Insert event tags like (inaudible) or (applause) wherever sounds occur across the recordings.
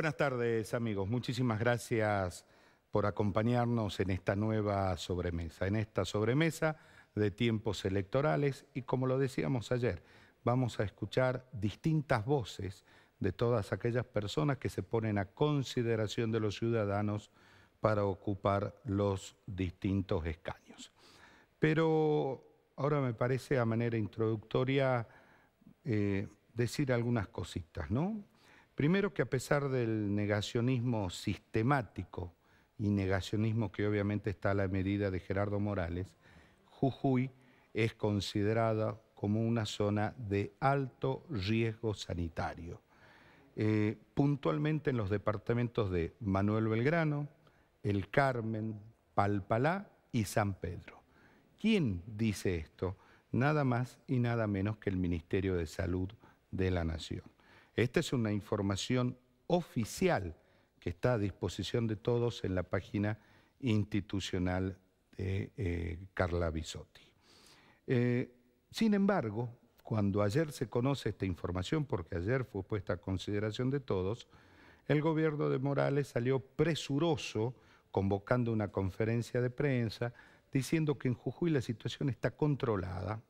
Buenas tardes amigos, muchísimas gracias por acompañarnos en esta nueva sobremesa, en esta sobremesa de tiempos electorales y como lo decíamos ayer, vamos a escuchar distintas voces de todas aquellas personas que se ponen a consideración de los ciudadanos para ocupar los distintos escaños. Pero ahora me parece a manera introductoria eh, decir algunas cositas, ¿no? Primero que a pesar del negacionismo sistemático y negacionismo que obviamente está a la medida de Gerardo Morales, Jujuy es considerada como una zona de alto riesgo sanitario. Eh, puntualmente en los departamentos de Manuel Belgrano, El Carmen, Palpalá y San Pedro. ¿Quién dice esto? Nada más y nada menos que el Ministerio de Salud de la Nación. Esta es una información oficial que está a disposición de todos en la página institucional de eh, Carla Bisotti. Eh, sin embargo, cuando ayer se conoce esta información, porque ayer fue puesta a consideración de todos, el gobierno de Morales salió presuroso convocando una conferencia de prensa diciendo que en Jujuy la situación está controlada,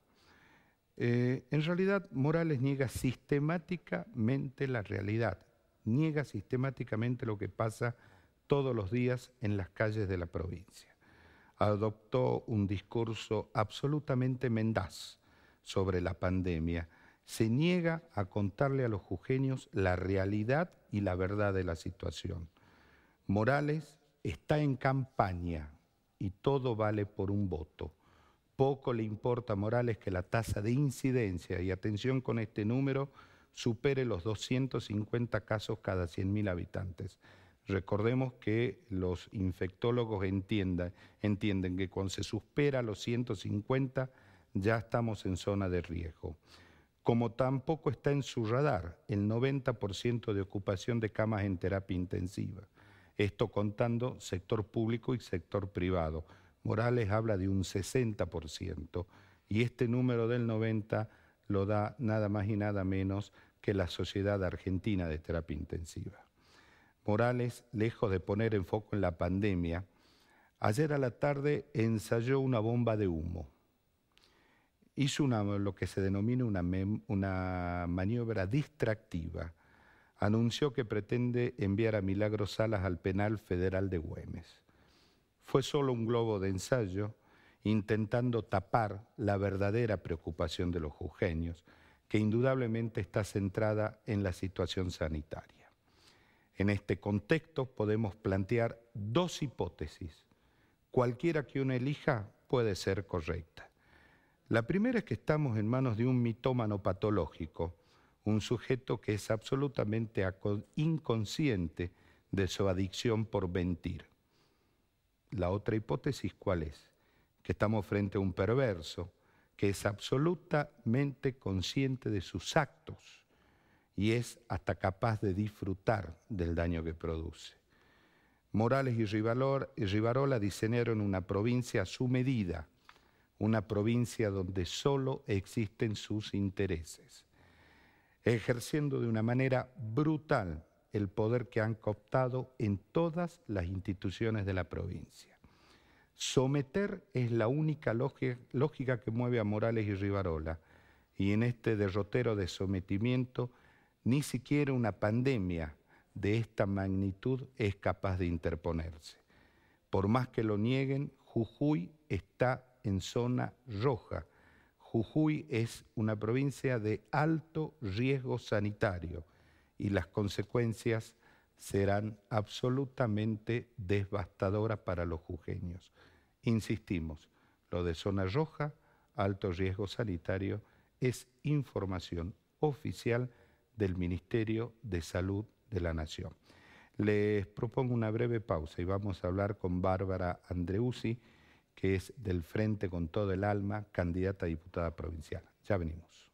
eh, en realidad, Morales niega sistemáticamente la realidad, niega sistemáticamente lo que pasa todos los días en las calles de la provincia. Adoptó un discurso absolutamente mendaz sobre la pandemia. Se niega a contarle a los jujeños la realidad y la verdad de la situación. Morales está en campaña y todo vale por un voto. Poco le importa a Morales que la tasa de incidencia, y atención con este número, supere los 250 casos cada 100.000 habitantes. Recordemos que los infectólogos entienden que cuando se supera los 150 ya estamos en zona de riesgo. Como tampoco está en su radar el 90% de ocupación de camas en terapia intensiva. Esto contando sector público y sector privado. Morales habla de un 60% y este número del 90% lo da nada más y nada menos que la Sociedad Argentina de Terapia Intensiva. Morales, lejos de poner en foco en la pandemia, ayer a la tarde ensayó una bomba de humo. Hizo lo que se denomina una, una maniobra distractiva. Anunció que pretende enviar a Milagro Salas al penal federal de Güemes fue solo un globo de ensayo intentando tapar la verdadera preocupación de los jujeños, que indudablemente está centrada en la situación sanitaria. En este contexto podemos plantear dos hipótesis. Cualquiera que uno elija puede ser correcta. La primera es que estamos en manos de un mitómano patológico, un sujeto que es absolutamente inconsciente de su adicción por mentir. La otra hipótesis, ¿cuál es? Que estamos frente a un perverso que es absolutamente consciente de sus actos y es hasta capaz de disfrutar del daño que produce. Morales y Rivarola diseñaron una provincia a su medida, una provincia donde solo existen sus intereses, ejerciendo de una manera brutal el poder que han cooptado en todas las instituciones de la provincia. Someter es la única lógica que mueve a Morales y Rivarola. Y en este derrotero de sometimiento, ni siquiera una pandemia de esta magnitud es capaz de interponerse. Por más que lo nieguen, Jujuy está en zona roja. Jujuy es una provincia de alto riesgo sanitario y las consecuencias serán absolutamente devastadoras para los jujeños. Insistimos, lo de zona roja, alto riesgo sanitario, es información oficial del Ministerio de Salud de la Nación. Les propongo una breve pausa y vamos a hablar con Bárbara Andreuzzi, que es del Frente con todo el alma, candidata a diputada provincial. Ya venimos.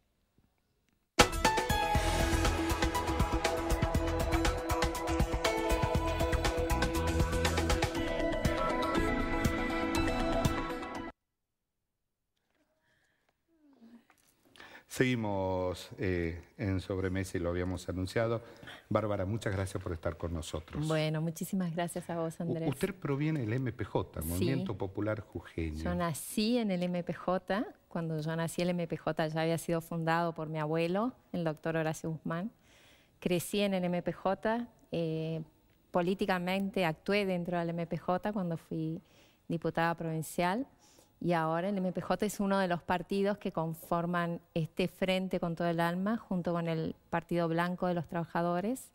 Seguimos eh, en Sobremesa y lo habíamos anunciado. Bárbara, muchas gracias por estar con nosotros. Bueno, muchísimas gracias a vos, Andrés. usted proviene del MPJ, Movimiento Popular Jujeño. Yo nací en el MPJ. Cuando yo nací, el MPJ ya había sido fundado por mi abuelo, el doctor Horacio Guzmán. Crecí en el MPJ. Eh, políticamente actué dentro del MPJ cuando fui diputada provincial y ahora el MPJ es uno de los partidos que conforman este frente con todo el alma, junto con el Partido Blanco de los Trabajadores,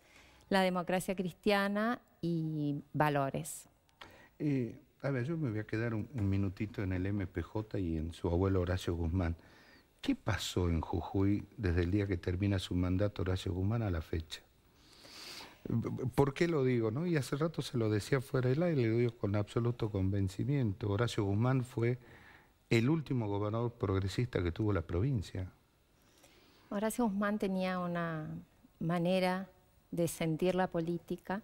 la democracia cristiana y valores. Eh, a ver, yo me voy a quedar un, minutito en el MPJ y en su abuelo Horacio Guzmán. ¿Qué pasó en Jujuy desde el día que termina su mandato Horacio Guzmán a la fecha? ¿Por qué lo digo? No? Y hace rato se lo decía fuera del aire, le digo con absoluto convencimiento. Horacio Guzmán fue el último gobernador progresista que tuvo la provincia. Horacio Guzmán tenía una manera de sentir la política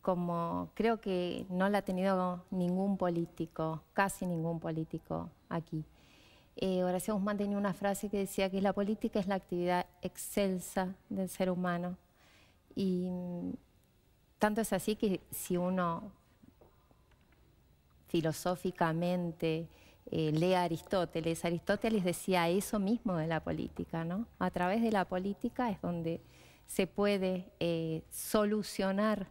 como creo que no la ha tenido ningún político, casi ningún político aquí. Eh, Horacio Guzmán tenía una frase que decía que la política es la actividad excelsa del ser humano y tanto es así que si uno filosóficamente eh, lee a Aristóteles, Aristóteles decía eso mismo de la política, ¿no? A través de la política es donde se puede eh, solucionar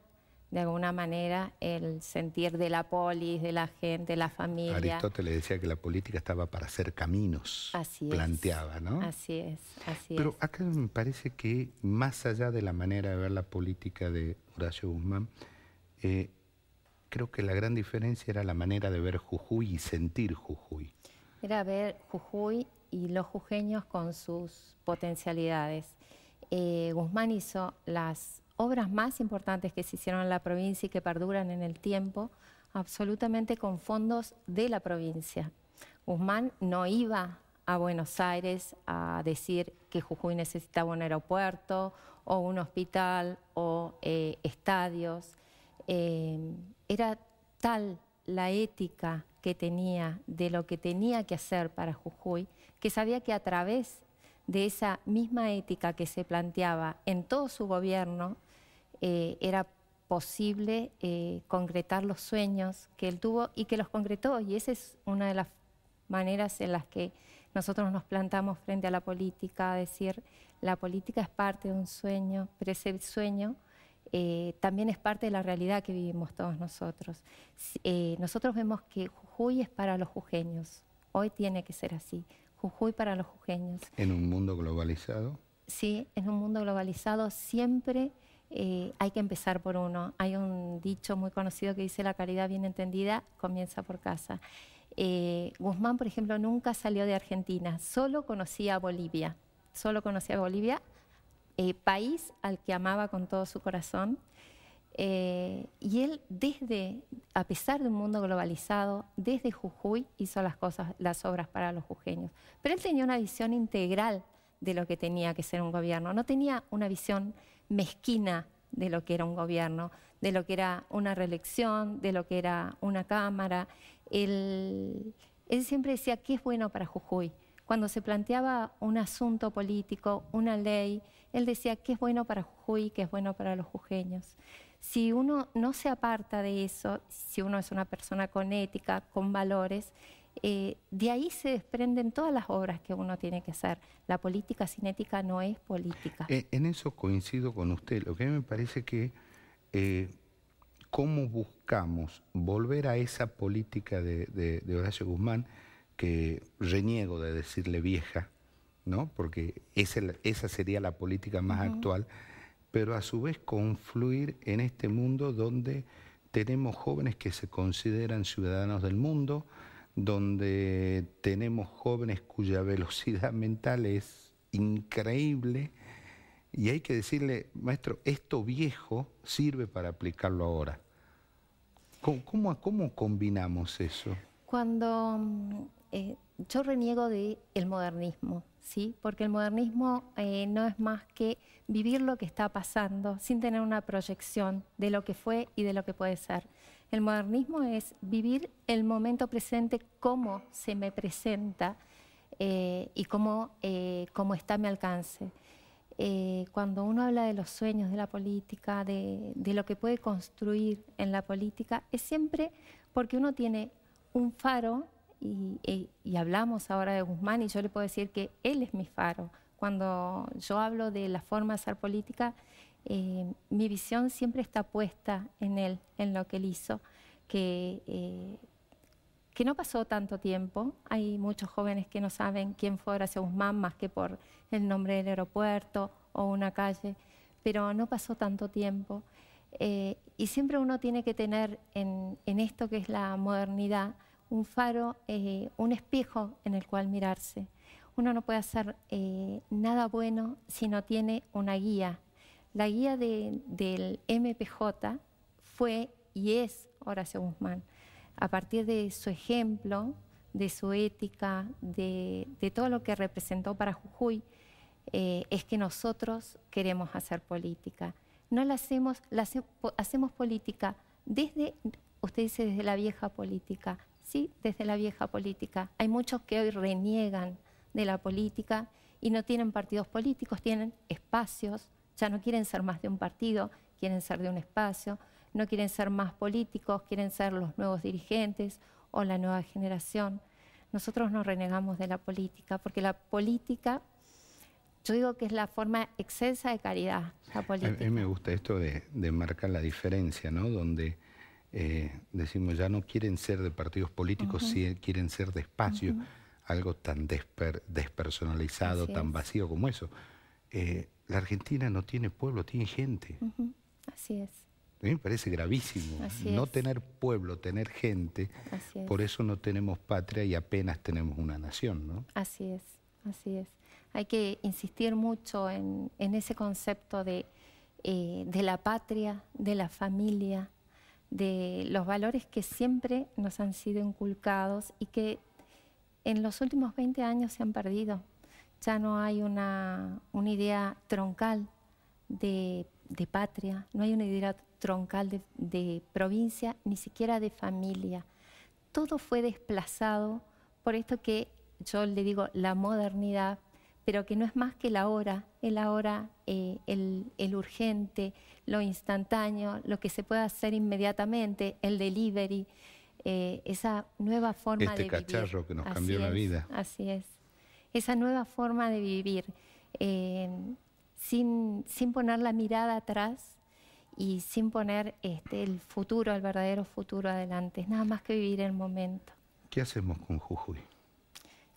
de alguna manera el sentir de la polis, de la gente, de la familia. Aristóteles decía que la política estaba para hacer caminos, así planteaba, ¿no? Así es, Pero es. acá me parece que más allá de la manera de ver la política de Horacio Guzmán, eh, creo que la gran diferencia era la manera de ver Jujuy y sentir Jujuy. Era ver Jujuy y los jujeños con sus potencialidades. Eh, Guzmán hizo las obras más importantes que se hicieron en la provincia y que perduran en el tiempo, absolutamente con fondos de la provincia. Guzmán no iba a Buenos Aires a decir que Jujuy necesitaba un aeropuerto o un hospital o eh, estadios. Eh, era tal la ética que tenía de lo que tenía que hacer para Jujuy, que sabía que a través de esa misma ética que se planteaba en todo su gobierno, eh, era posible eh, concretar los sueños que él tuvo y que los concretó. Y esa es una de las maneras en las que nosotros nos plantamos frente a la política, decir, la política es parte de un sueño, pero ese sueño eh, también es parte de la realidad que vivimos todos nosotros. nosotros vemos que Jujuy es para los jujeños, hoy tiene que ser así, Jujuy para los jujeños. ¿En un mundo globalizado? Sí, en un mundo globalizado siempre eh, hay que empezar por uno. Hay un dicho muy conocido que dice la caridad bien entendida comienza por casa. Eh, Guzmán, por ejemplo, nunca salió de Argentina, solo conocía Bolivia, solo conocía Bolivia, eh, país al que amaba con todo su corazón. y él desde, a pesar de un mundo globalizado, desde Jujuy hizo las cosas, las obras para los jujeños. Pero él tenía una visión integral de lo que tenía que ser un gobierno. No tenía una visión mezquina de lo que era un gobierno, de lo que era una reelección, de lo que era una Cámara. Él, siempre decía, ¿qué es bueno para Jujuy? Cuando se planteaba un asunto político, una ley, él decía, ¿qué es bueno para Jujuy? ¿Qué es bueno para los jujeños? Si uno no se aparta de eso, si uno es una persona con ética, con valores, eh, de ahí se desprenden todas las obras que uno tiene que hacer. La política cinética no es política. Eh, en eso coincido con usted. Lo que a mí me parece que eh, cómo buscamos volver a esa política de, Horacio Guzmán, que reniego de decirle vieja, ¿no? porque esa, sería la política más actual, pero a su vez confluir en este mundo donde tenemos jóvenes que se consideran ciudadanos del mundo, donde tenemos jóvenes cuya velocidad mental es increíble y hay que decirle, maestro, esto viejo sirve para aplicarlo ahora. ¿Cómo, combinamos eso? Cuando mm, eh, yo reniego del el modernismo, ¿sí? porque el modernismo eh, no es más que vivir lo que está pasando sin tener una proyección de lo que fue y de lo que puede ser. El modernismo es vivir el momento presente como se me presenta eh, y cómo, eh, cómo está a mi alcance. Eh, cuando uno habla de los sueños de la política, de, lo que puede construir en la política, es siempre porque uno tiene un faro, y, e, y, hablamos ahora de Guzmán, y yo le puedo decir que él es mi faro. Cuando yo hablo de la forma de hacer política, eh, mi visión siempre está puesta en él, en lo que él hizo, eh, que, no pasó tanto tiempo. Hay muchos jóvenes que no saben quién fue Horacio Guzmán más que por el nombre del aeropuerto o una calle, pero no pasó tanto tiempo. Eh, y siempre uno tiene que tener en, esto que es la modernidad un faro, un espejo en el cual mirarse. Uno no puede hacer nada bueno si no tiene una guía la guía del MPJ fue y es Horacio Guzmán. A partir de su ejemplo, de su ética, de, todo lo que representó para Jujuy, eh, es que nosotros queremos hacer política. No la hacemos, la hacemos política desde, usted dice desde la vieja política, sí, desde la vieja política. Hay muchos que hoy reniegan de la política y no tienen partidos políticos, tienen espacios, ya no quieren ser más de un partido, quieren ser de un espacio, no quieren ser más políticos, quieren ser los nuevos dirigentes o la nueva generación. Nosotros nos renegamos de la política, porque la política, yo digo que es la forma excelsa de caridad, la política. A mí me gusta esto de, marcar la diferencia, ¿no? Donde eh, decimos ya no quieren ser de partidos políticos, eh, quieren ser de espacio, algo tan despersonalizado, tan vacío como eso. Eh, la Argentina no tiene pueblo, tiene gente. Así es. A mí me parece gravísimo. ¿eh? no tener pueblo, tener gente. Por eso no tenemos patria y apenas tenemos una nación, ¿no? Así es, así es. Hay que insistir mucho en, ese concepto de, eh, de la patria, de la familia, de los valores que siempre nos han sido inculcados y que en los últimos 20 años se han perdido ya no hay una, idea troncal de, patria, no hay una idea troncal de, de provincia, ni siquiera de familia. Todo fue desplazado por esto que yo le digo la modernidad, pero que no es más que la hora, eh, el ahora, el, urgente, lo instantáneo, lo que se puede hacer inmediatamente, el delivery, eh, esa nueva forma este de vivir. Este cacharro que nos cambió la vida. Así es esa nueva forma de vivir, eh, sin, poner la mirada atrás y sin poner este, el futuro, el verdadero futuro adelante, Es nada más que vivir el momento. ¿Qué hacemos con Jujuy?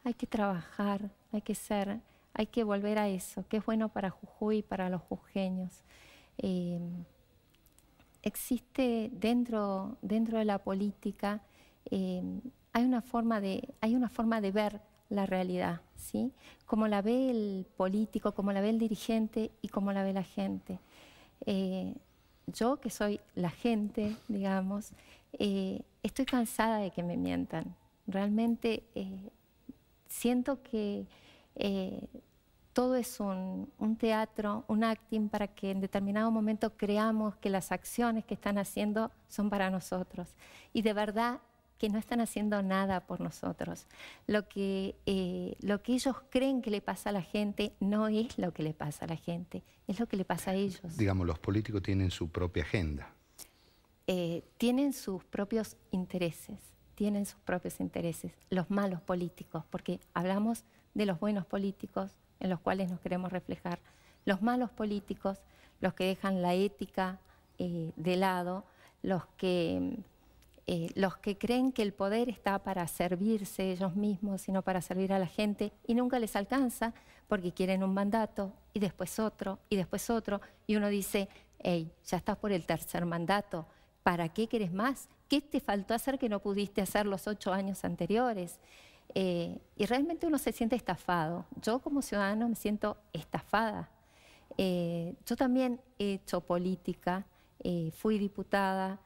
Hay que trabajar, hay que ser, hay que volver a eso, que es bueno para Jujuy y para los jujeños. Eh, existe dentro, dentro de la política, eh, hay, una forma de, hay una forma de ver la realidad, ¿sí? Como la ve el político, como la ve el dirigente y como la ve la gente. Eh, yo, que soy la gente, digamos, eh, estoy cansada de que me mientan. Realmente eh, siento que todo es un, un, teatro, un acting, para que en determinado momento creamos que las acciones que están haciendo son para nosotros. Y de verdad que no están haciendo nada por nosotros. Lo que, eh, lo que ellos creen que le pasa a la gente no es lo que le pasa a la gente, es lo que le pasa a ellos. Digamos, los políticos tienen su propia agenda. Eh, tienen sus propios intereses, tienen sus propios intereses, los malos políticos, porque hablamos de los buenos políticos en los cuales nos queremos reflejar, los malos políticos, los que dejan la ética eh, de lado, los que eh, los que creen que el poder está para servirse ellos mismos, sino para servir a la gente, y nunca les alcanza porque quieren un mandato y después otro y después otro, y uno dice, hey, ya estás por el tercer mandato, ¿para qué querés más? ¿Qué te faltó hacer que no pudiste hacer los ocho años anteriores? Eh, y realmente uno se siente estafado. Yo como ciudadano me siento estafada. Eh, yo también he hecho política, fui diputada.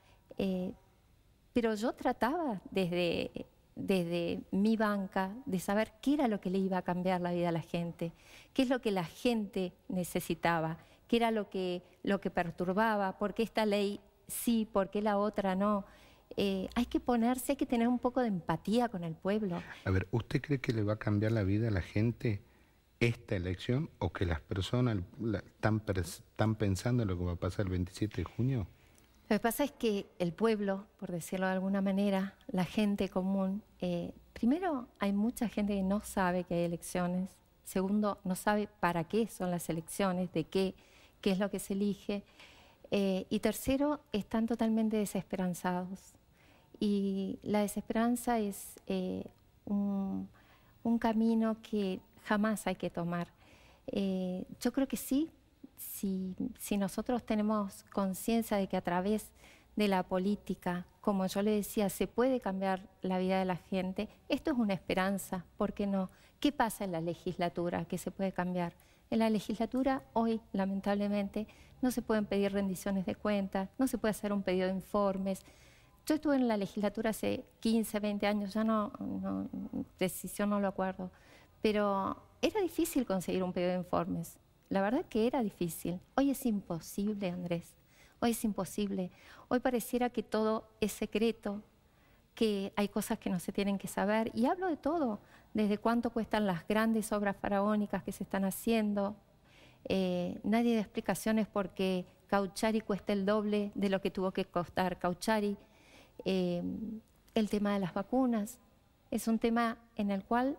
Pero yo trataba desde, desde mi banca de saber qué era lo que le iba a cambiar la vida a la gente, qué es lo que la gente necesitaba, qué era lo que, lo que perturbaba, por qué esta ley sí, por qué la otra no. Eh, hay que ponerse, hay que tener un poco de empatía con el pueblo. A ver, ¿usted cree que le va a cambiar la vida a la gente esta elección o que las personas están, están pensando en lo que va a pasar el 27 de junio? Lo que pasa es que el pueblo, por decirlo de alguna manera, la gente común, eh, primero hay mucha gente que no sabe que hay elecciones, segundo, no sabe para qué son las elecciones, de qué, qué es lo que se elige, eh, y tercero, están totalmente desesperanzados. Y la desesperanza es eh, un, camino que jamás hay que tomar. yo creo que sí, si, nosotros tenemos conciencia de que a través de la política, como yo le decía, se puede cambiar la vida de la gente, esto es una esperanza, ¿por qué no? ¿Qué pasa en la legislatura que se puede cambiar? En la legislatura hoy, lamentablemente, no se pueden pedir rendiciones de cuentas, no se puede hacer un pedido de informes. Yo estuve en la legislatura hace 15, 20 años, ya no, no decisión no lo acuerdo, pero era difícil conseguir un pedido de informes. La verdad que era difícil. Hoy es imposible, Andrés. Hoy es imposible. Hoy pareciera que todo es secreto, que hay cosas que no se tienen que saber. Y hablo de todo, desde cuánto cuestan las grandes obras faraónicas que se están haciendo. Eh, nadie da explicaciones porque Cauchari cuesta el doble de lo que tuvo que costar Cauchari. Eh, el tema de las vacunas es un tema en el cual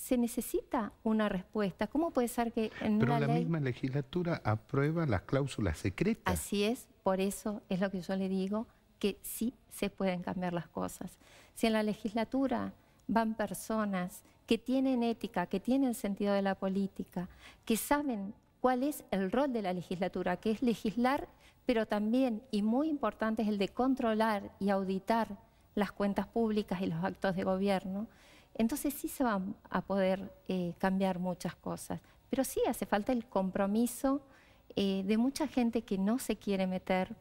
se necesita una respuesta. ¿Cómo puede ser que en Pero la misma legislatura aprueba las cláusulas secretas. Así es, por eso es lo que yo le digo, que sí se pueden cambiar las cosas. Si en la legislatura van personas que tienen ética, que tienen sentido de la política, que saben cuál es el rol de la legislatura, que es legislar, pero también, y muy importante, es el de controlar y auditar las cuentas públicas y los actos de gobierno. Entonces sí se van a poder eh, cambiar muchas cosas, pero sí hace falta el compromiso eh, de mucha gente que no se quiere meter,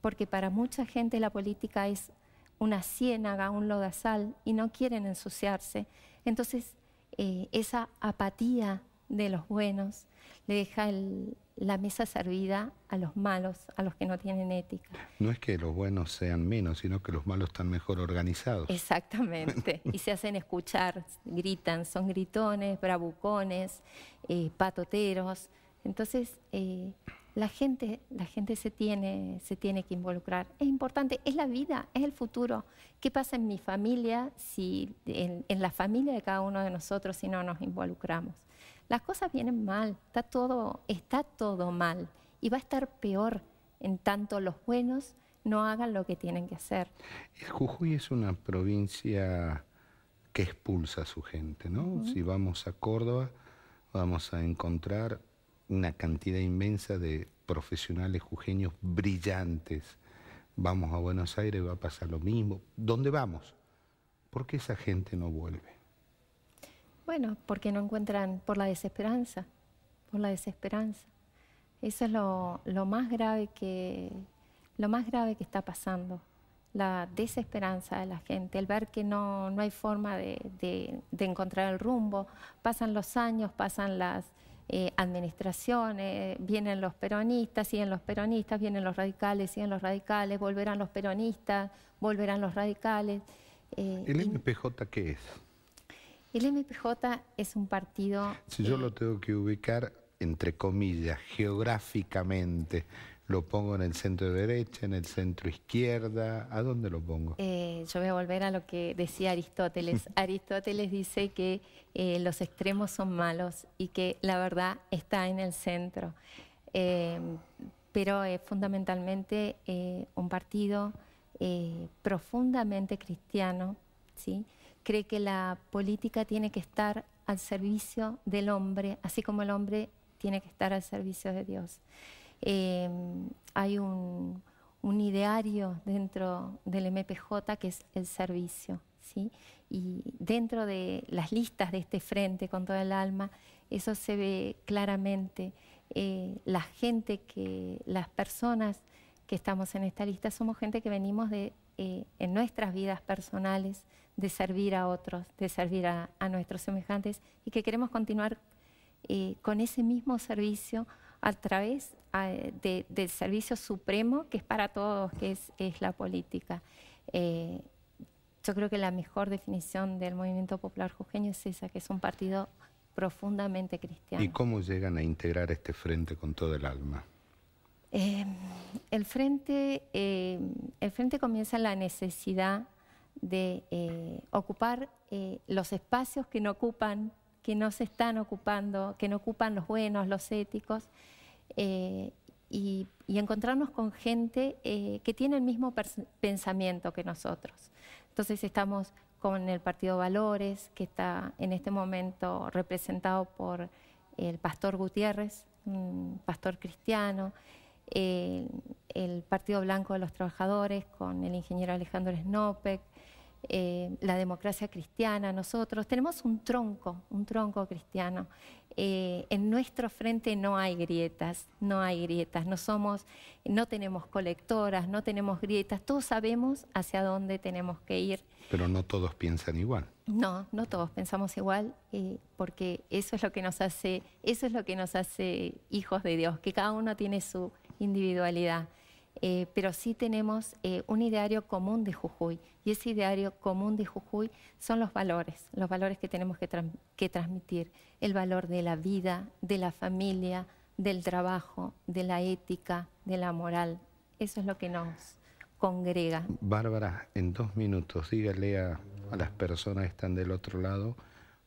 porque para mucha gente la política es una ciénaga, un lodazal, y no quieren ensuciarse. Entonces, eh, esa apatía de los buenos le deja el, la mesa servida a los malos, a los que no tienen ética. No es que los buenos sean menos, sino que los malos están mejor organizados. Exactamente, (laughs) y se hacen escuchar, gritan, son gritones, bravucones, eh, patoteros. Entonces, eh, la gente, la gente se tiene, se tiene que involucrar. Es importante, es la vida, es el futuro. ¿Qué pasa en mi familia si en la familia de cada uno de nosotros si no nos involucramos? las cosas vienen mal, está todo, está todo mal y va a estar peor en tanto los buenos no hagan lo que tienen que hacer. Jujuy es una provincia que expulsa a su gente, ¿no? Si vamos a Córdoba, vamos a encontrar una cantidad inmensa de profesionales jujeños brillantes. Vamos a Buenos Aires, va a pasar lo mismo. ¿Dónde vamos? ¿Por qué esa gente no vuelve? Bueno, porque no encuentran por la desesperanza, por la desesperanza. Eso es lo, más grave que, lo más grave que está pasando, la desesperanza de la gente, el ver que no, no hay forma de, encontrar el rumbo. Pasan los años, pasan las eh, administraciones, vienen los peronistas, siguen los peronistas, vienen los radicales, siguen los radicales, volverán los peronistas, volverán los radicales. Eh, ¿El MPJ qué es? El MPJ es un partido... Si yo lo tengo que ubicar, entre comillas, geográficamente, ¿lo pongo en el centro derecha, en el centro izquierda? ¿A dónde lo pongo? Eh, yo voy a volver a lo que decía Aristóteles. (laughs) Aristóteles dice que eh, los extremos son malos y que la verdad está en el centro. Eh, pero es fundamentalmente un partido profundamente cristiano, ¿sí? cree que la política tiene que estar al servicio del hombre, así como el hombre tiene que estar al servicio de Dios. Em, hay un, ideario dentro del MPJ que es el servicio. ¿sí? Y dentro de las listas de este frente con toda el alma, eso se ve claramente. Eh, la gente que, las personas que estamos en esta lista somos gente que venimos eh, en nuestras vidas personales de servir a otros, de servir a, nuestros semejantes y que queremos continuar eh, con ese mismo servicio a través del servicio supremo que es para todos, que es, la política. Eh, yo creo que la mejor definición del movimiento popular jujeño es esa, que es un partido profundamente cristiano. ¿Y cómo llegan a integrar este frente con todo el alma? Eh, el, frente, el frente comienza en la necesidad de eh, ocupar eh, los espacios que no ocupan, que no se están ocupando, que no ocupan los buenos, los éticos, eh, y, y, encontrarnos con gente que tiene el mismo pensamiento que nosotros. Entonces estamos con el Partido Valores, que está en este momento representado por el pastor Gutiérrez, un pastor cristiano el Partido Blanco de los Trabajadores con el ingeniero Alejandro Snopek, eh, la democracia cristiana, nosotros tenemos un tronco, un tronco cristiano. Eh, en nuestro frente no hay grietas, no hay grietas, no somos, no tenemos colectoras, no tenemos grietas, todos sabemos hacia dónde tenemos que ir. Pero no todos piensan igual. No, no todos pensamos igual, eh, porque eso es lo que nos hace, eso es lo que nos hace hijos de Dios, que cada uno tiene su, individualidad, eh, pero sí tenemos eh, un ideario común de Jujuy y ese ideario común de Jujuy son los valores, los valores que tenemos que, transmitir, el valor de la vida, de la familia, del trabajo, de la ética, de la moral. Eso es lo que nos congrega. Bárbara, en dos minutos, dígale a, las personas que están del otro lado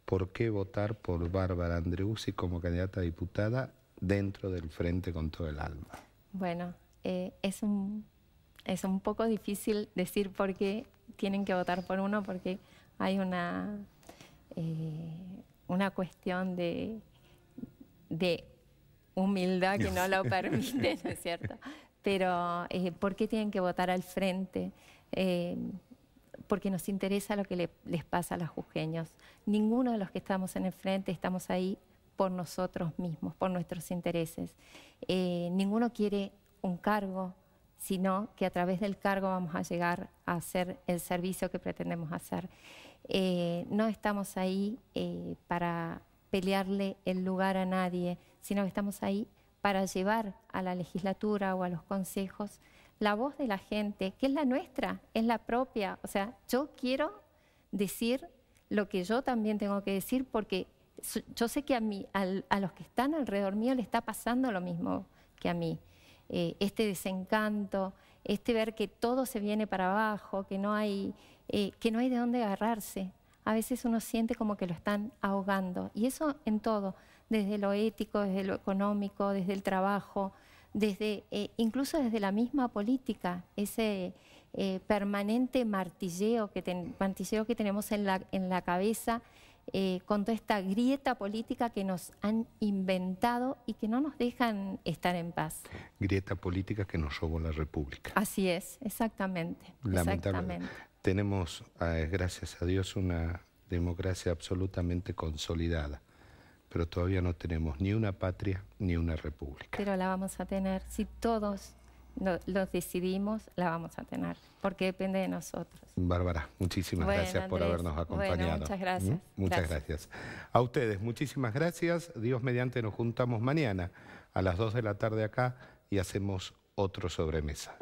por qué votar por Bárbara Andreuzzi como candidata a diputada dentro del Frente con todo el alma. Bueno, eh, es, un, poco difícil decir por qué tienen que votar por uno, porque hay una, eh, una cuestión de, humildad que no lo (laughs) permite, ¿no es cierto? Pero eh, ¿por qué tienen que votar al frente? porque nos interesa lo que les pasa a los jujeños. Ninguno de los que estamos en el frente estamos ahí por nosotros mismos, por nuestros intereses. Eh, ninguno quiere un cargo, sino que a través del cargo vamos a llegar a hacer el servicio que pretendemos hacer. Eh, no estamos ahí eh, para pelearle el lugar a nadie, sino que estamos ahí para llevar a la legislatura o a los consejos la voz de la gente, que es la nuestra, es la propia. O sea, yo quiero decir lo que yo también tengo que decir porque yo sé que a, mí, a los que están alrededor mío le está pasando lo mismo que a mí. Eh, este desencanto, este ver que todo se viene para abajo, que no, hay, eh, que no hay de dónde agarrarse. A veces uno siente como que lo están ahogando. Y eso en todo, desde lo ético, desde lo económico, desde el trabajo, desde, eh, incluso desde la misma política, ese permanente martilleo que, martilleo que tenemos en la, en la cabeza eh, con toda esta grieta política que nos han inventado y que no nos dejan estar en paz. Grieta política que nos robó la República. Así es, exactamente. Lamentablemente. Tenemos, eh, gracias a Dios, una democracia absolutamente consolidada, pero todavía no tenemos ni una patria ni una república. Pero la vamos a tener si todos no, los decidimos, la vamos a tener, porque depende de nosotros. Bárbara, muchísimas gracias por habernos acompañado. muchas ¿Mm? gracias. Muchas gracias. A ustedes, muchísimas gracias. Dios mediante nos juntamos mañana a las 2 de la tarde acá y hacemos otro sobremesa.